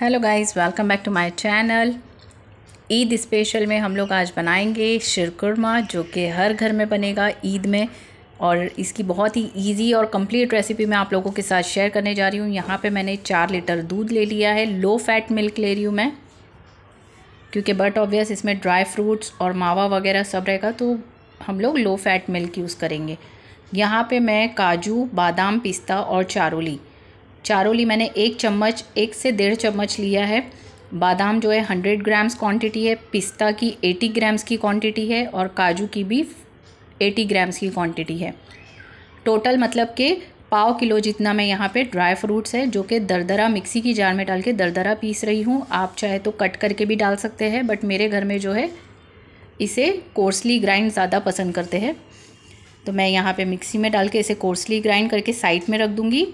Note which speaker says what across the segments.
Speaker 1: hello guys welcome back to my channel Eid special में हम लोग आज बनाएंगे शिरकुरमा जो कि हर घर में बनेगा ईद में और इसकी बहुत ही इजी और कंप्लीट रेसिपी मैं आप लोगों के साथ शेयर करने जा रही हूँ यहाँ पे मैंने चार लीटर दूध ले लिया है लो फैट मिल्क ले रही हूँ मैं क्योंकि बट ऑबियस इसमें ड्राई फ्रूट्स और मावा वगैरह सब रहेगा तो हम लोग लो फैट मिल्क यूज़ करेंगे यहाँ पर मैं काजू बादाम पिस्ता और चारोली चारों ली मैंने एक चम्मच एक से डेढ़ चम्मच लिया है बादाम जो है हंड्रेड ग्राम्स क्वांटिटी है पिस्ता की एटी ग्राम्स की क्वांटिटी है और काजू की भी एटी ग्राम्स की क्वांटिटी है टोटल मतलब के पाव किलो जितना मैं यहाँ पे ड्राई फ्रूट्स है जो कि दरदरा मिक्सी की जार में डाल के दरदरा पीस रही हूँ आप चाहे तो कट करके भी डाल सकते हैं बट मेरे घर में जो है इसे कोर्सली ग्राइंड ज़्यादा पसंद करते हैं तो मैं यहाँ पे मिक्सी में डाल के इसे कोर्सली ग्राइंड करके साइड में रख दूँगी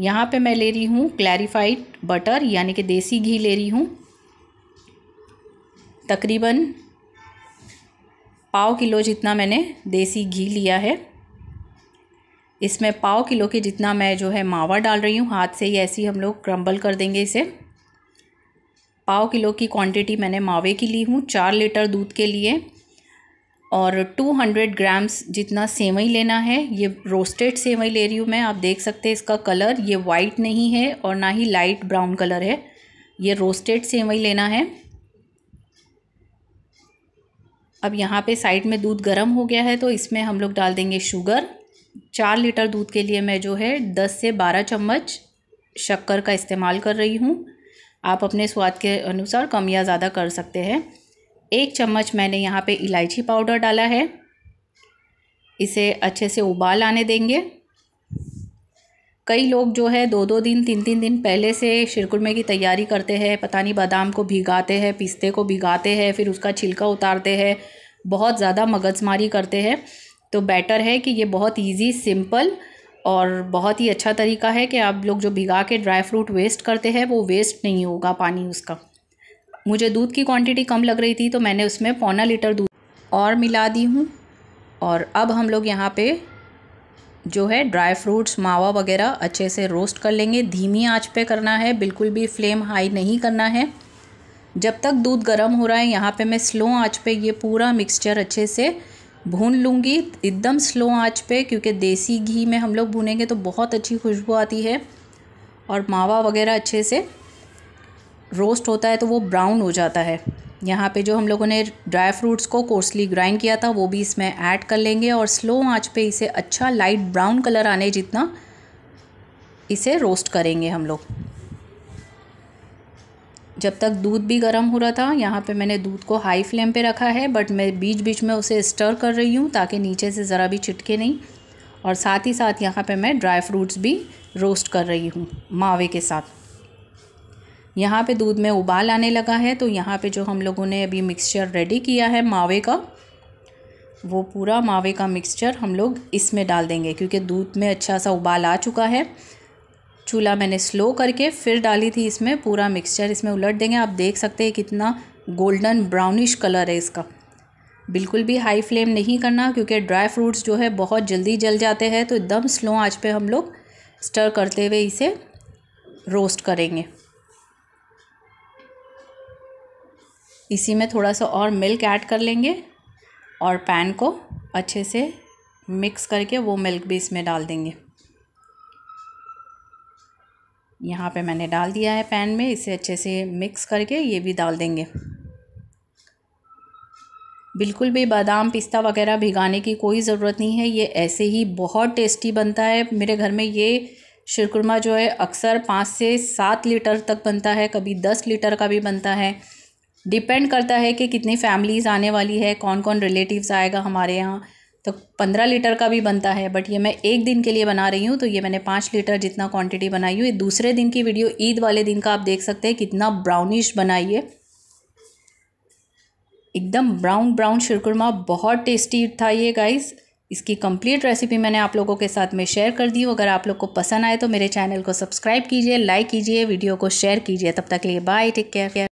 Speaker 1: यहाँ पे मैं ले रही हूँ क्लैरिफाइड बटर यानी कि देसी घी ले रही हूँ तकरीबन पाव किलो जितना मैंने देसी घी लिया है इसमें पाव किलो के जितना मैं जो है मावा डाल रही हूँ हाथ से ही ऐसे ही हम लोग क्रम्बल कर देंगे इसे पाव किलो की क्वांटिटी मैंने मावे की ली हूँ चार लीटर दूध के लिए और 200 ग्राम्स जितना सेवई लेना है ये रोस्टेड सेवई ले रही हूँ मैं आप देख सकते हैं इसका कलर ये वाइट नहीं है और ना ही लाइट ब्राउन कलर है ये रोस्टेड सेवई लेना है अब यहाँ पे साइड में दूध गर्म हो गया है तो इसमें हम लोग डाल देंगे शुगर चार लीटर दूध के लिए मैं जो है दस से बारह चम्मच शक्कर का इस्तेमाल कर रही हूँ आप अपने स्वाद के अनुसार कम या ज़्यादा कर सकते हैं एक चम्मच मैंने यहाँ पे इलायची पाउडर डाला है इसे अच्छे से उबाल आने देंगे कई लोग जो है दो दो दिन तीन तीन दिन पहले से शिरकुरमे की तैयारी करते हैं पता नहीं बादाम को भिगाते हैं पिस्ते को भिगाते हैं फिर उसका छिलका उतारते हैं बहुत ज़्यादा मगजमारी करते हैं तो बेटर है कि ये बहुत इजी सिंपल और बहुत ही अच्छा तरीका है कि आप लोग जो भिगा के ड्राई फ्रूट वेस्ट करते हैं वो वेस्ट नहीं होगा पानी उसका मुझे दूध की क्वांटिटी कम लग रही थी तो मैंने उसमें पौना लीटर दूध और मिला दी हूँ और अब हम लोग यहाँ पे जो है ड्राई फ्रूट्स मावा वगैरह अच्छे से रोस्ट कर लेंगे धीमी आंच पे करना है बिल्कुल भी फ्लेम हाई नहीं करना है जब तक दूध गर्म हो रहा है यहाँ पे मैं स्लो आंच पे ये पूरा मिक्सचर अच्छे से भून लूँगी एकदम स्लो आंच पे क्योंकि देसी घी में हम लोग भूनेंगे तो बहुत अच्छी खुशबू आती है और मावा वगैरह अच्छे से रोस्ट होता है तो वो ब्राउन हो जाता है यहाँ पे जो हम लोगों ने ड्राई फ्रूट्स को कोर्सली ग्राइंड किया था वो भी इसमें ऐड कर लेंगे और स्लो आंच पे इसे अच्छा लाइट ब्राउन कलर आने जितना इसे रोस्ट करेंगे हम लोग जब तक दूध भी गर्म हो रहा था यहाँ पे मैंने दूध को हाई फ्लेम पे रखा है बट मैं बीच बीच में उसे स्टर कर रही हूँ ताकि नीचे से ज़रा भी छिटके नहीं और साथ ही साथ यहाँ पे मैं ड्राई फ्रूट्स भी रोस्ट कर रही हूँ मावे के साथ यहाँ पे दूध में उबाल आने लगा है तो यहाँ पे जो हम लोगों ने अभी मिक्सचर रेडी किया है मावे का वो पूरा मावे का मिक्सचर हम लोग इसमें डाल देंगे क्योंकि दूध में अच्छा सा उबाल आ चुका है चूल्हा मैंने स्लो करके फिर डाली थी इसमें पूरा मिक्सचर इसमें उलट देंगे आप देख सकते हैं कितना गोल्डन ब्राउनिश कलर है इसका बिल्कुल भी हाई फ्लेम नहीं करना क्योंकि ड्राई फ्रूट्स जो है बहुत जल्दी जल जाते हैं तो एकदम स्लो आँच पर हम लोग स्टर करते हुए इसे रोस्ट करेंगे इसी में थोड़ा सा और मिल्क ऐड कर लेंगे और पैन को अच्छे से मिक्स करके वो मिल्क भी इसमें डाल देंगे यहाँ पे मैंने डाल दिया है पैन में इसे अच्छे से मिक्स करके ये भी डाल देंगे बिल्कुल भी बादाम पिस्ता वगैरह भिगाने की कोई ज़रूरत नहीं है ये ऐसे ही बहुत टेस्टी बनता है मेरे घर में ये शिरकुरमा जो है अक्सर पाँच से सात लीटर तक बनता है कभी दस लीटर का भी बनता है डिपेंड करता है कि कितनी फैमिलीज़ आने वाली है कौन कौन रिलेटिव्स आएगा हमारे यहाँ तो पंद्रह लीटर का भी बनता है बट ये मैं एक दिन के लिए बना रही हूँ तो ये मैंने पाँच लीटर जितना क्वांटिटी बनाई हूँ ये दूसरे दिन की वीडियो ईद वाले दिन का आप देख सकते हैं कितना ब्राउनिश बनाइए एकदम ब्राउन ब्राउन शिरकुरमा बहुत टेस्टी था ये गाइस इसकी कंप्लीट रेसिपी मैंने आप लोगों के साथ में शेयर कर दी हूँ अगर आप लोग को पसंद आए तो मेरे चैनल को सब्सक्राइब कीजिए लाइक कीजिए वीडियो को शेयर कीजिए तब तक के लिए बाय टेक केयर